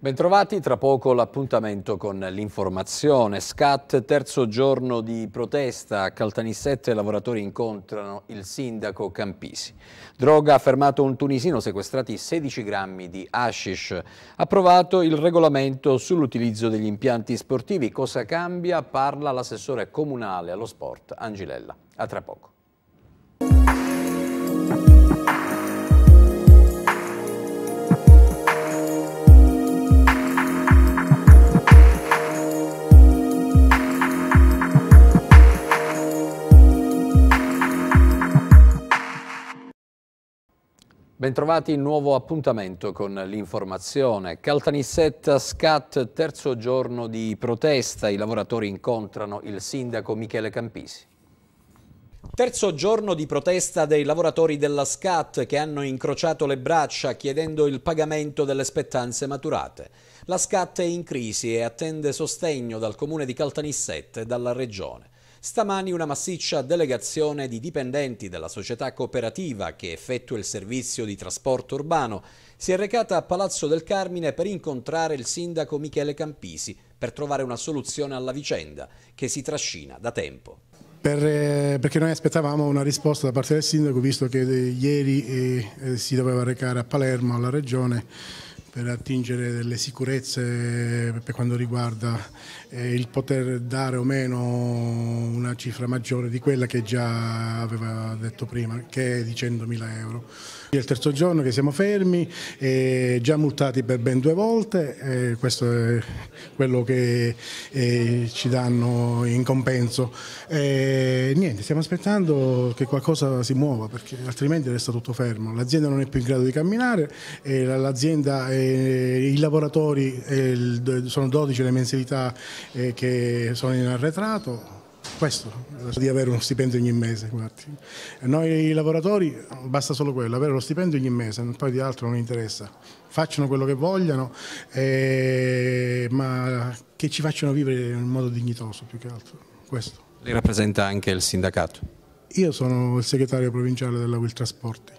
Bentrovati, tra poco l'appuntamento con l'informazione. SCAT, terzo giorno di protesta, a Caltanissette i lavoratori incontrano il sindaco Campisi. Droga ha fermato un tunisino, sequestrati 16 grammi di hashish. Approvato il regolamento sull'utilizzo degli impianti sportivi. Cosa cambia? Parla l'assessore comunale allo sport Angilella. A tra poco. Bentrovati in nuovo appuntamento con l'informazione. Caltanissetta scat terzo giorno di protesta, i lavoratori incontrano il sindaco Michele Campisi. Terzo giorno di protesta dei lavoratori della SCAT che hanno incrociato le braccia chiedendo il pagamento delle spettanze maturate. La SCAT è in crisi e attende sostegno dal comune di Caltanissette e dalla regione. Stamani una massiccia delegazione di dipendenti della società cooperativa che effettua il servizio di trasporto urbano si è recata a Palazzo del Carmine per incontrare il sindaco Michele Campisi per trovare una soluzione alla vicenda che si trascina da tempo. Per, eh, perché noi aspettavamo una risposta da parte del sindaco visto che eh, ieri eh, si doveva recare a Palermo alla regione per attingere delle sicurezze per quanto riguarda eh, il poter dare o meno una cifra maggiore di quella che già aveva detto prima, che è di 100.000 euro. È il terzo giorno che siamo fermi, eh, già multati per ben due volte, eh, questo è quello che ci danno in compenso. niente, stiamo aspettando che qualcosa si muova perché altrimenti resta tutto fermo, l'azienda non è più in grado di camminare, l'azienda, i lavoratori, sono 12 le mensilità eh, che sono in arretrato, questo, di avere uno stipendio ogni mese. Guardi. Noi lavoratori basta solo quello, avere lo stipendio ogni mese, poi di altro non interessa. Facciano quello che vogliano, eh, ma che ci facciano vivere in modo dignitoso più che altro. Questo. Lei rappresenta anche il sindacato? Io sono il segretario provinciale della Will Trasporti.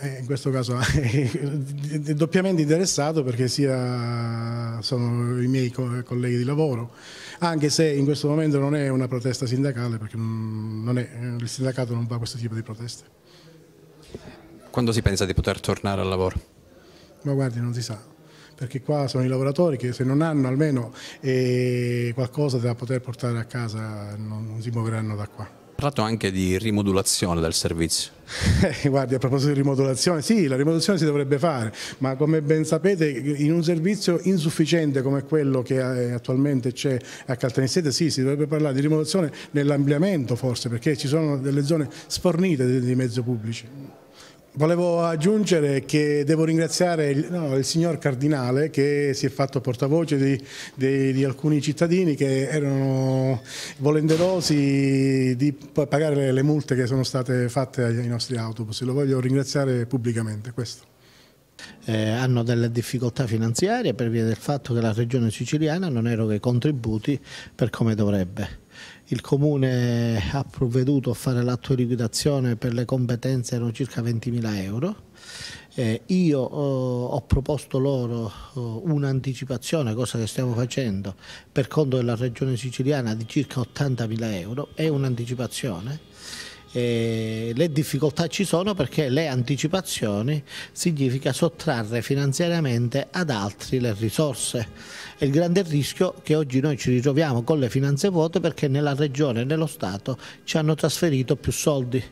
Eh, in questo caso è eh, doppiamente interessato perché sia, sono i miei colleghi di lavoro, anche se in questo momento non è una protesta sindacale perché mm, è, eh, il sindacato non fa questo tipo di proteste. Quando si pensa di poter tornare al lavoro? Ma guardi, non si sa perché qua sono i lavoratori che se non hanno almeno eh, qualcosa da poter portare a casa non si muoveranno da qua parlato anche di rimodulazione del servizio. Eh, guardi, a proposito di rimodulazione, sì, la rimodulazione si dovrebbe fare, ma come ben sapete in un servizio insufficiente come quello che eh, attualmente c'è a Caltanissete, sì, si dovrebbe parlare di rimodulazione nell'ampliamento forse, perché ci sono delle zone sfornite di mezzi pubblici. Volevo aggiungere che devo ringraziare il, no, il, signor Cardinale che si è fatto portavoce di, di, di alcuni cittadini che erano volenterosi di pagare le, le multe che sono state fatte ai nostri autobus. Lo voglio ringraziare pubblicamente. Questo. Eh, hanno delle difficoltà finanziarie per via del fatto che la regione siciliana non eroga i contributi per come dovrebbe il comune ha provveduto a fare l'atto di liquidazione per le competenze erano circa 20.000 euro. Eh, io eh, ho proposto loro eh, un'anticipazione, cosa che stiamo facendo, per conto della regione siciliana di circa 80.000 euro, è un'anticipazione eh, le difficoltà ci sono perché le anticipazioni significa sottrarre finanziariamente ad altri le risorse. È il grande rischio che oggi noi ci ritroviamo con le finanze vuote perché nella regione e nello Stato ci hanno trasferito più soldi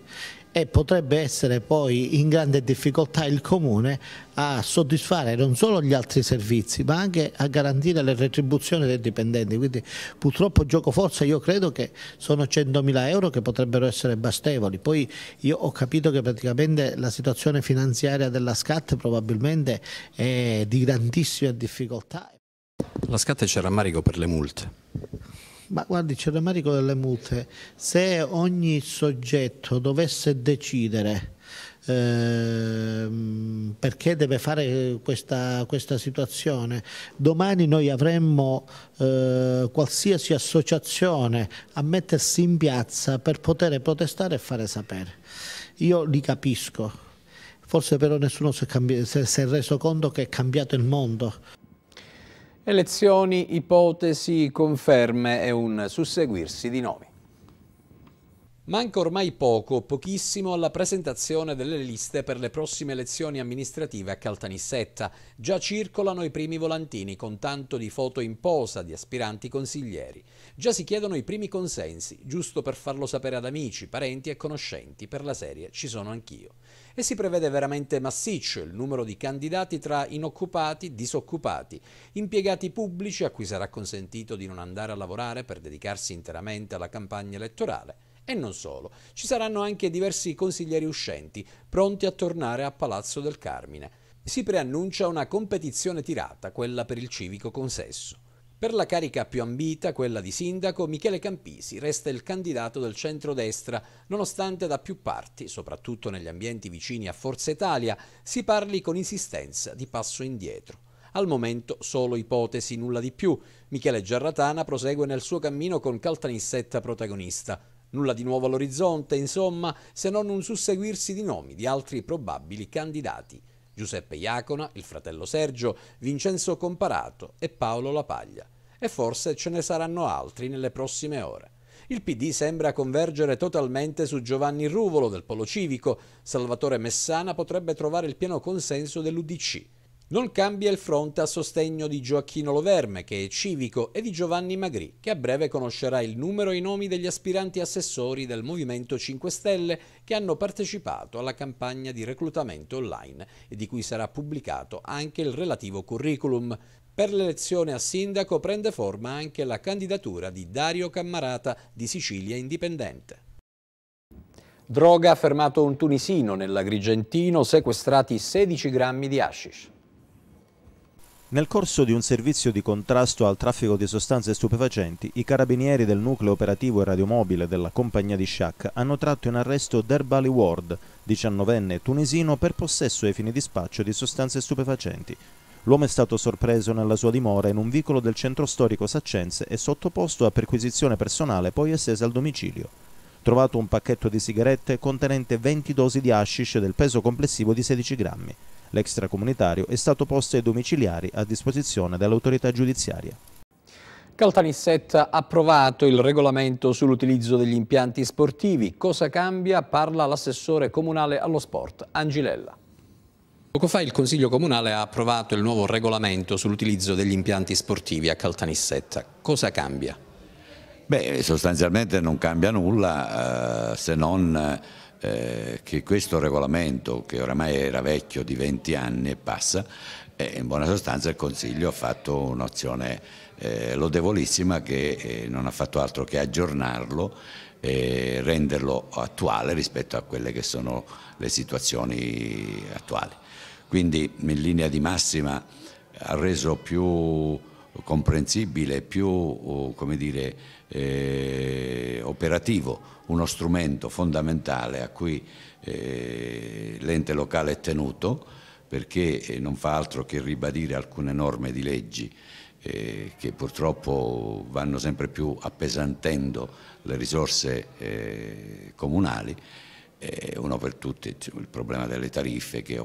e potrebbe essere poi in grande difficoltà il comune a soddisfare non solo gli altri servizi ma anche a garantire le retribuzioni dei dipendenti quindi purtroppo gioco forza io credo che sono 100.000 euro che potrebbero essere bastevoli poi io ho capito che praticamente la situazione finanziaria della SCAT probabilmente è di grandissima difficoltà la SCAT c'è rammarico per le multe ma guardi, c'è il rammarico delle multe. Se ogni soggetto dovesse decidere ehm, perché deve fare questa, questa, situazione. Domani noi avremmo eh, qualsiasi associazione a mettersi in piazza per poter protestare e fare sapere. Io li capisco, forse però nessuno si è, si è reso conto che è cambiato il mondo. Elezioni, ipotesi, conferme e un susseguirsi di nomi. Manca ormai poco, pochissimo, alla presentazione delle liste per le prossime elezioni amministrative a Caltanissetta. Già circolano i primi volantini con tanto di foto in posa di aspiranti consiglieri. Già si chiedono i primi consensi, giusto per farlo sapere ad amici, parenti e conoscenti. Per la serie ci sono anch'io. E si prevede veramente massiccio il numero di candidati tra inoccupati, disoccupati, impiegati pubblici a cui sarà consentito di non andare a lavorare per dedicarsi interamente alla campagna elettorale e non solo, ci saranno anche diversi consiglieri uscenti pronti a tornare a Palazzo del Carmine. Si preannuncia una competizione tirata, quella per il civico consesso. Per la carica più ambita, quella di sindaco, Michele Campisi resta il candidato del centrodestra, nonostante da più parti, soprattutto negli ambienti vicini a Forza Italia, si parli con insistenza di passo indietro. Al momento solo ipotesi, nulla di più. Michele Giarratana prosegue nel suo cammino con Caltanissetta protagonista. Nulla di nuovo all'orizzonte, insomma, se non un susseguirsi di nomi di altri probabili candidati. Giuseppe Iacona, il fratello Sergio, Vincenzo Comparato e Paolo Lapaglia. E forse ce ne saranno altri nelle prossime ore. Il PD sembra convergere totalmente su Giovanni Ruvolo del Polo Civico. Salvatore Messana potrebbe trovare il pieno consenso dell'UDC. Non cambia il fronte a sostegno di Gioacchino Loverme, che è civico, e di Giovanni Magrì, che a breve conoscerà il numero e i nomi degli aspiranti assessori del Movimento 5 Stelle che hanno partecipato alla campagna di reclutamento online e di cui sarà pubblicato anche il relativo curriculum. Per l'elezione a sindaco prende forma anche la candidatura di Dario Cammarata di Sicilia Indipendente. Droga ha fermato un tunisino nell'Agrigentino, sequestrati 16 grammi di hashish. Nel corso di un servizio di contrasto al traffico di sostanze stupefacenti, i carabinieri del nucleo operativo e radiomobile della compagnia di Shack hanno tratto in arresto Derbali Ward, 19enne tunisino, per possesso ai fini di spaccio di sostanze stupefacenti. L'uomo è stato sorpreso nella sua dimora in un vicolo del centro storico Saccense e sottoposto a perquisizione personale poi estesa al domicilio. Trovato un pacchetto di sigarette contenente 20 dosi di hashish del peso complessivo di 16 grammi. L'extracomunitario è stato posto ai domiciliari a disposizione dell'autorità giudiziaria. Caltanissetta ha approvato il regolamento sull'utilizzo degli impianti sportivi. Cosa cambia? Parla l'assessore comunale allo sport, Angilella. Poco fa il Consiglio Comunale ha approvato il nuovo regolamento sull'utilizzo degli impianti sportivi a Caltanissetta. Cosa cambia? Beh, sostanzialmente non cambia nulla eh, se non eh, eh, che questo regolamento, che oramai era vecchio di 20 anni e passa, eh, in buona sostanza il Consiglio ha fatto un'azione eh, lodevolissima che eh, non ha fatto altro che aggiornarlo e renderlo attuale rispetto a quelle che sono le situazioni attuali. Quindi in linea di massima ha reso più comprensibile, più dire, eh, operativo, uno strumento fondamentale a cui eh, l'ente locale è tenuto perché eh, non fa altro che ribadire alcune norme di leggi eh, che purtroppo vanno sempre più appesantendo le risorse eh, comunali eh, uno per tutti il problema delle tariffe che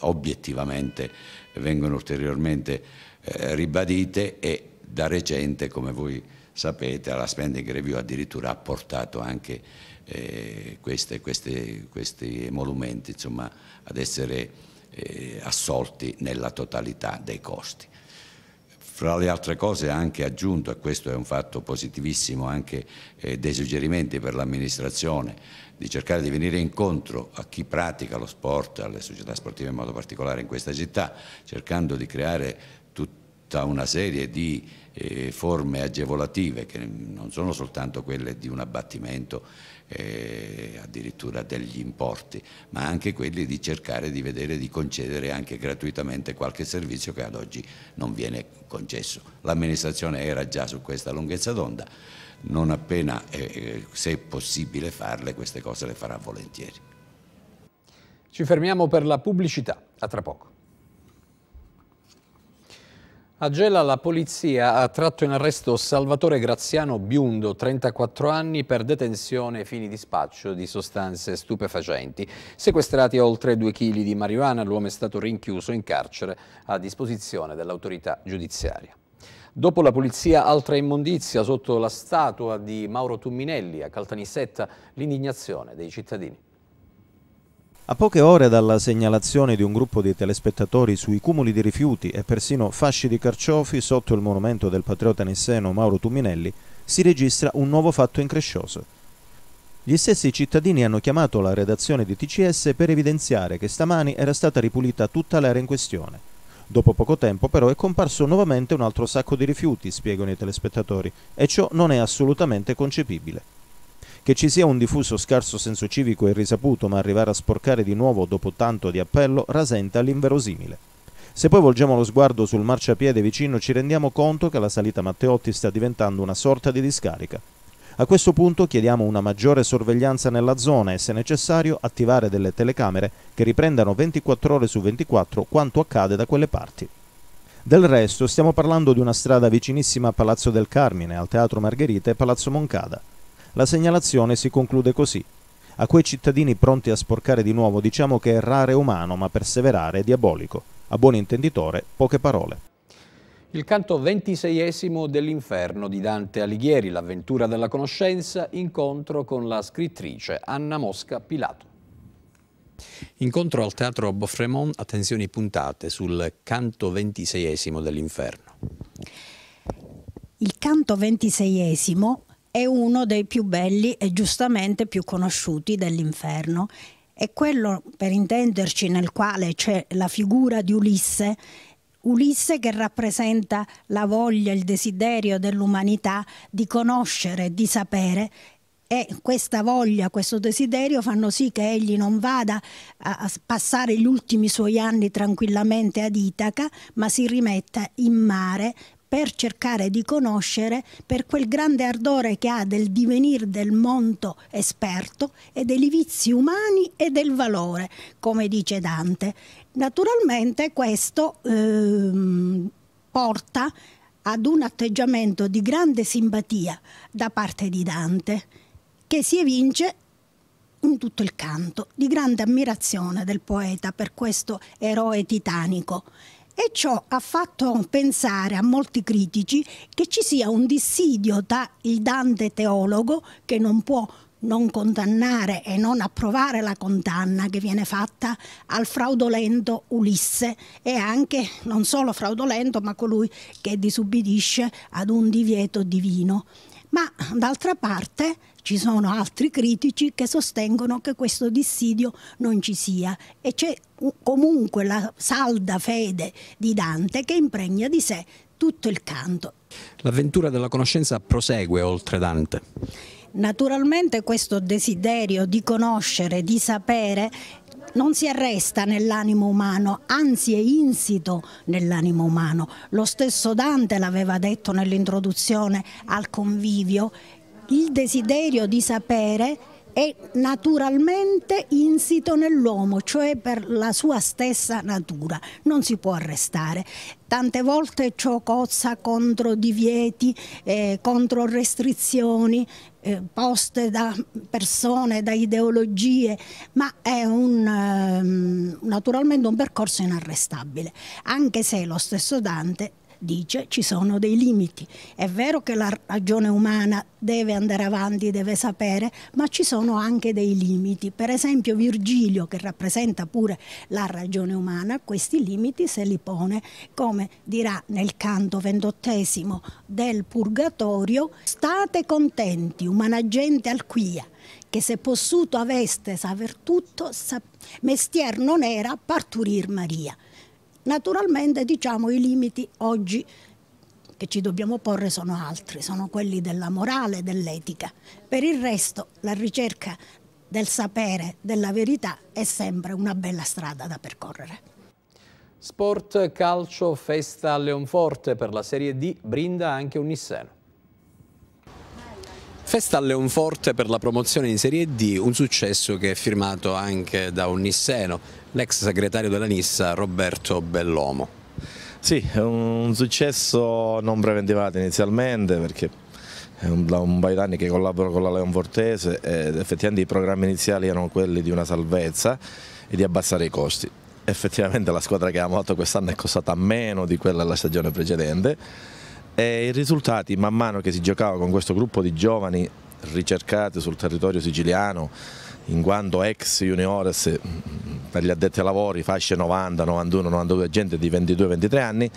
obiettivamente vengono ulteriormente eh, ribadite e da recente, come voi sapete, la spending review addirittura ha portato anche eh, queste, queste, questi emolumenti insomma, ad essere eh, assolti nella totalità dei costi. Fra le altre cose ha anche aggiunto, e questo è un fatto positivissimo, anche eh, dei suggerimenti per l'amministrazione di cercare di venire incontro a chi pratica lo sport, alle società sportive in modo particolare in questa città, cercando di creare tutta una serie di eh, forme agevolative che non sono soltanto quelle di un abbattimento eh, addirittura degli importi, ma anche quelli di cercare di vedere di concedere anche gratuitamente qualche servizio che ad oggi non viene concesso. L'amministrazione era già su questa lunghezza d'onda, non appena eh, eh se è possibile farle queste cose le farà volentieri. Ci fermiamo per la pubblicità, a tra poco. A Gela la polizia ha tratto in arresto Salvatore Graziano Biundo, 34 anni, per detenzione e fini di spaccio di sostanze stupefacenti. Sequestrati oltre 2 kg di marijuana, l'uomo è stato rinchiuso in carcere a disposizione dell'autorità giudiziaria. Dopo la polizia, altra immondizia sotto la statua di Mauro Tumminelli a Caltanissetta, l'indignazione dei cittadini. A poche ore dalla segnalazione di un gruppo di telespettatori sui cumuli di rifiuti e persino fasci di carciofi sotto il monumento del patriota nisseno Mauro Tuminelli, si registra un nuovo fatto increscioso. Gli stessi cittadini hanno chiamato la redazione di TCS per evidenziare che stamani era stata ripulita tutta l'area in questione. Dopo poco tempo però è comparso nuovamente un altro sacco di rifiuti, spiegano i telespettatori, e ciò non è assolutamente concepibile. Che ci sia un diffuso scarso senso civico e risaputo, ma arrivare a sporcare di nuovo dopo tanto di appello rasenta l'inverosimile. Se poi volgiamo lo sguardo sul marciapiede vicino ci rendiamo conto che la salita Matteotti sta diventando una sorta di discarica. A questo punto chiediamo una maggiore sorveglianza nella zona e se necessario attivare delle telecamere che riprendano 24 ore su 24 quanto accade da quelle parti. Del resto stiamo parlando di una strada vicinissima a Palazzo del Carmine, al Teatro Margherita e Palazzo Moncada. La segnalazione si conclude così. A quei cittadini pronti a sporcare di nuovo diciamo che errare è umano, ma perseverare è diabolico. A buon intenditore, poche parole. Il canto ventiseiesimo dell'Inferno di Dante Alighieri, l'avventura della conoscenza, incontro con la scrittrice Anna Mosca Pilato. Incontro al teatro Boffremont, attenzioni puntate sul canto ventiseiesimo dell'Inferno. Il canto ventiseiesimo è uno dei più belli e giustamente più conosciuti dell'inferno. È quello, per intenderci, nel quale c'è la figura di Ulisse, Ulisse che rappresenta la voglia, il desiderio dell'umanità di conoscere, di sapere e questa voglia, questo desiderio fanno sì che egli non vada a passare gli ultimi suoi anni tranquillamente ad Itaca, ma si rimetta in mare per cercare di conoscere per quel grande ardore che ha del divenire del mondo esperto e dei vizi umani e del valore, come dice Dante. Naturalmente questo ehm, porta ad un atteggiamento di grande simpatia da parte di Dante, che si evince in tutto il canto, di grande ammirazione del poeta per questo eroe titanico e ciò ha fatto pensare a molti critici che ci sia un dissidio tra il Dante teologo che non può non condannare e non approvare la condanna che viene fatta al fraudolento Ulisse e anche non solo fraudolento ma colui che disubbidisce ad un divieto divino ma d'altra parte ci sono altri critici che sostengono che questo dissidio non ci sia e c'è comunque la salda fede di Dante che impregna di sé tutto il canto. L'avventura della conoscenza prosegue oltre Dante. Naturalmente questo desiderio di conoscere, di sapere non si arresta nell'animo umano, anzi è insito nell'animo umano. Lo stesso Dante l'aveva detto nell'introduzione al convivio, il desiderio di sapere è naturalmente insito nell'uomo, cioè per la sua stessa natura, non si può arrestare. Tante volte ciò cozza contro divieti, eh, contro restrizioni eh, poste da persone, da ideologie, ma è un, eh, naturalmente un percorso inarrestabile, anche se lo stesso Dante dice ci sono dei limiti. È vero che la ragione umana deve andare avanti, deve sapere, ma ci sono anche dei limiti. Per esempio Virgilio, che rappresenta pure la ragione umana, questi limiti se li pone, come dirà nel canto ventottesimo del Purgatorio, state contenti, umana gente alquia, che se possuto aveste saper tutto, sa mestier non era parturir Maria. Naturalmente diciamo i limiti oggi che ci dobbiamo porre sono altri, sono quelli della morale, dell'etica. Per il resto la ricerca del sapere, della verità è sempre una bella strada da percorrere. Sport, calcio, festa a Leonforte per la Serie D, brinda anche un Nisseno. Festa a Leonforte per la promozione in Serie D, un successo che è firmato anche da un nisseno, l'ex segretario della Nissa Roberto Bellomo. Sì, è un successo non preventivato inizialmente perché è un, da un paio d'anni che collaboro con la Leonfortese ed effettivamente i programmi iniziali erano quelli di una salvezza e di abbassare i costi. Effettivamente la squadra che ha amato quest'anno è costata meno di quella della stagione precedente e i risultati man mano che si giocava con questo gruppo di giovani ricercati sul territorio siciliano in quanto ex juniores mm, mm, per gli addetti ai lavori fasce 90, 91, 92 gente di 22-23 anni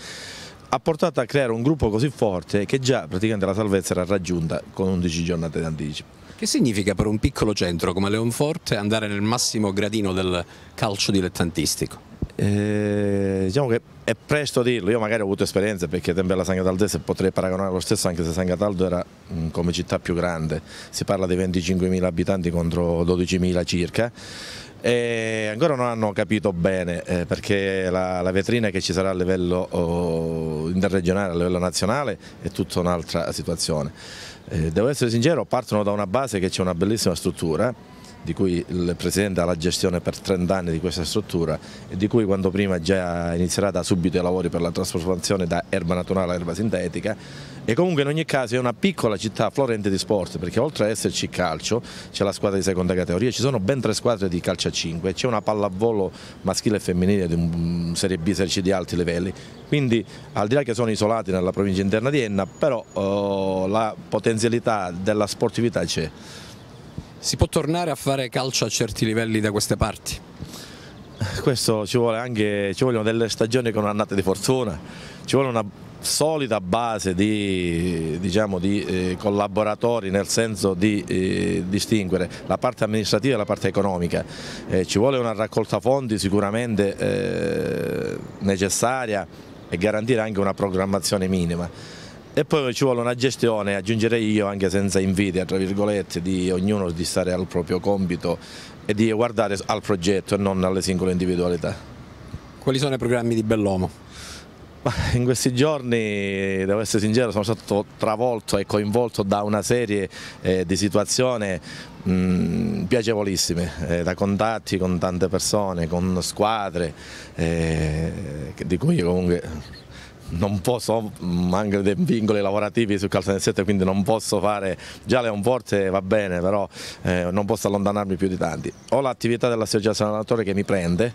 ha portato a creare un gruppo così forte che già praticamente la salvezza era raggiunta con 11 giornate di anticipo. Che significa per un piccolo centro come Leonforte andare nel massimo gradino del calcio dilettantistico? Eh, diciamo che è presto a dirlo, io magari ho avuto esperienze perché Tembella San Cataldese potrei paragonare lo stesso anche se San Cataldo era come città più grande, si parla di 25.000 abitanti contro 12.000 circa e ancora non hanno capito bene eh, perché la, la, vetrina che ci sarà a livello oh, interregionale, a livello nazionale è tutta un'altra situazione. Eh, devo essere sincero, partono da una base che c'è una bellissima struttura di cui il Presidente ha la gestione per 30 anni di questa struttura e di cui quando prima già inizierà da subito i lavori per la trasformazione da erba naturale a erba sintetica e comunque in ogni caso è una piccola città florente di sport perché oltre ad esserci calcio c'è la squadra di seconda categoria, ci sono ben tre squadre di calcio a 5, c'è una pallavolo maschile e femminile di un mm, Serie B, Serie C di alti livelli, quindi al di là che sono isolati nella provincia interna di Enna però oh, la potenzialità della sportività c'è. Si può tornare a fare calcio a certi livelli da queste parti? Questo ci, vuole anche, ci vogliono delle stagioni con annate di fortuna, ci vuole una solida base di, diciamo, di eh, collaboratori nel senso di eh, distinguere la parte amministrativa e la parte economica. Eh, ci vuole una raccolta fondi sicuramente eh, necessaria e garantire anche una programmazione minima. E poi ci vuole una gestione, aggiungerei io anche senza invidia, tra virgolette, di ognuno di stare al proprio compito e di guardare al progetto e non alle singole individualità. Quali sono i programmi di Bellomo? In questi giorni, devo essere sincero, sono stato travolto e coinvolto da una serie eh, di situazioni mh, mm, piacevolissime, eh, da contatti con tante persone, con squadre, eh, di cui io comunque non posso, mm, anche dei vincoli lavorativi sul calcio del 7, quindi non posso fare, già Leon Forte va bene, però eh, non posso allontanarmi più di tanti. Ho l'attività dell'associazione allenatore che mi prende,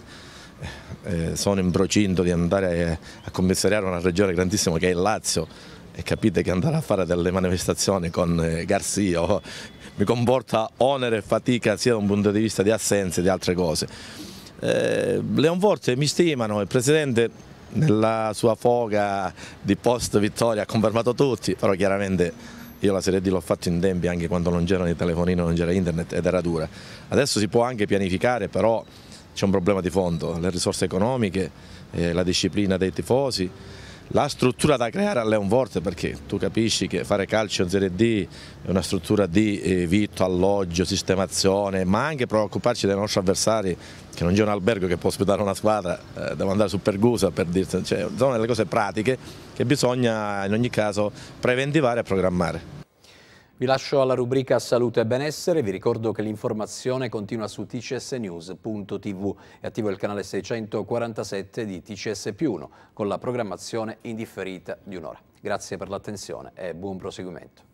eh, eh, sono in procinto di andare a commissariare una regione grandissima che è il Lazio e capite che andare a fare delle manifestazioni con eh, Garzio mi comporta onere e fatica sia da un punto di vista di assenze e di altre cose. Eh, Forte mi stimano, il Presidente nella sua foga di post vittoria ha confermato tutti, però chiaramente io la Serie D l'ho fatto in tempi anche quando non c'erano i telefonini, non c'era internet ed era dura. Adesso si può anche pianificare, però c'è un problema di fondo, le risorse economiche, eh, la disciplina dei tifosi la struttura da creare a Leon Vorte perché tu capisci che fare calcio in Serie D è una struttura di eh, vitto, alloggio, sistemazione, ma anche preoccuparci dei nostri avversari, che non c'è un albergo che può ospitare una squadra, eh, devo andare su Pergusa per dirti, cioè, sono delle cose pratiche che bisogna in ogni caso preventivare e programmare. Vi lascio alla rubrica Salute e Benessere, vi ricordo che l'informazione continua su tcsnews.tv e attivo il canale 647 di TCS più 1 con la programmazione indifferita di un'ora. Grazie per l'attenzione e buon proseguimento.